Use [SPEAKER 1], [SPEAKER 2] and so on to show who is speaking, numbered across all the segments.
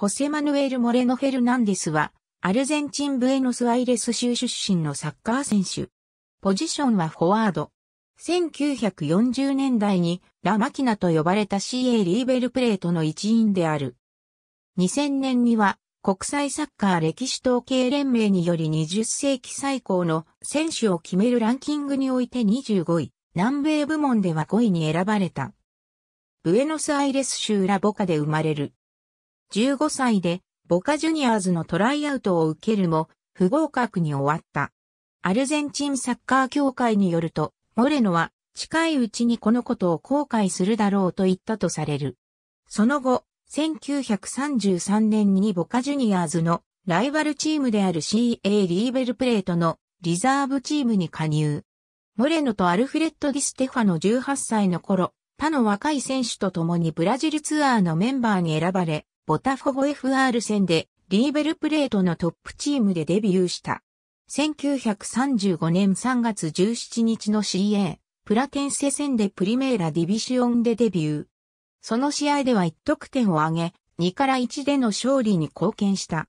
[SPEAKER 1] ホセマヌエル・モレノ・フェルナンデスは、アルゼンチン・ブエノス・アイレス州出身のサッカー選手。ポジションはフォワード。1940年代にラマキナと呼ばれた CA リーベルプレートの一員である。2000年には国際サッカー歴史統計連盟により20世紀最高の選手を決めるランキングにおいて25位、南米部門では5位に選ばれた。ブエノスアイレス州ラボカで生まれる。15歳でボカジュニアーズのトライアウトを受けるも不合格に終わった。アルゼンチンサッカー協会によると、モレノは近いうちにこのことを後悔するだろうと言ったとされる。その後、1933年にボカジュニアーズのライバルチームである CA リーベルプレートのリザーブチームに加入。モレノとアルフレッド・ディ・ステファの18歳の頃、他の若い選手と共にブラジルツアーのメンバーに選ばれ、ボタフォゴ FR 戦でリーベルプレートのトップチームでデビューした。1935年3月17日の CA、プラテンセ戦でプリメーラディビシオンでデビュー。その試合では1得点を挙げ、2から1での勝利に貢献した。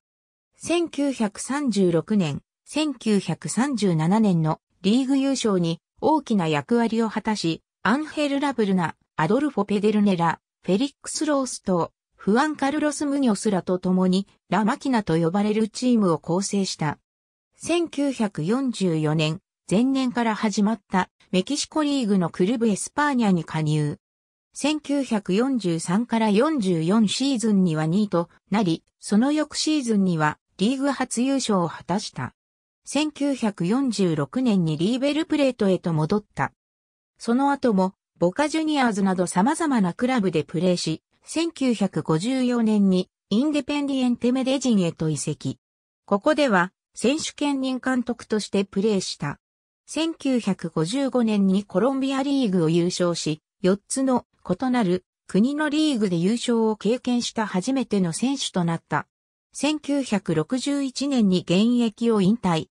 [SPEAKER 1] 1936年、1937年のリーグ優勝に大きな役割を果たし、アンヘル・ラブルナ、アドルフォ・ペデルネラ、フェリックス・ロースト、フアン・カルロス・ムニョスらと共にラマキナと呼ばれるチームを構成した。1944年、前年から始まったメキシコリーグのクルブエスパーニャに加入。1943から44シーズンには2位となり、その翌シーズンにはリーグ初優勝を果たした。1946年にリーベルプレートへと戻った。その後も、ボカジュニアーズなど様々なクラブでプレーし、1954年にインデペンディエンテメデジンへと移籍。ここでは選手兼任監督としてプレーした。1955年にコロンビアリーグを優勝し、4つの異なる国のリーグで優勝を経験した初めての選手となった。1961年に現役を引退。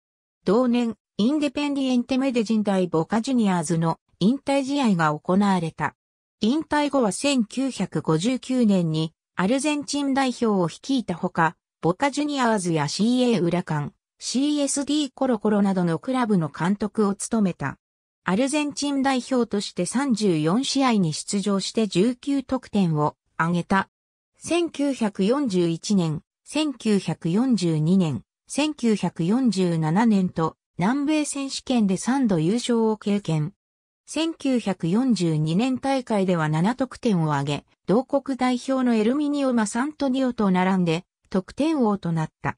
[SPEAKER 1] 同年、インデペンディエンテメデジンボカジュニアーズの引退試合が行われた。引退後は1959年にアルゼンチン代表を率いたほか、ボカジュニアーズや CA ウラカン、CSD コロコロなどのクラブの監督を務めた。アルゼンチン代表として34試合に出場して19得点を挙げた。1941年、1942年、1947年と南米選手権で3度優勝を経験。1942年大会では7得点を挙げ、同国代表のエルミニオ・マサントニオと並んで、得点王となった。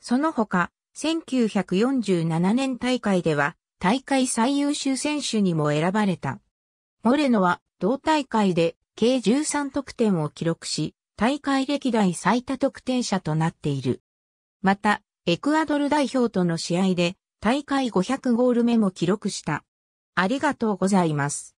[SPEAKER 1] その他、1947年大会では、大会最優秀選手にも選ばれた。モレノは、同大会で、計13得点を記録し、大会歴代最多得点者となっている。また、エクアドル代表との試合で、大会500ゴール目も記録した。ありがとうございます。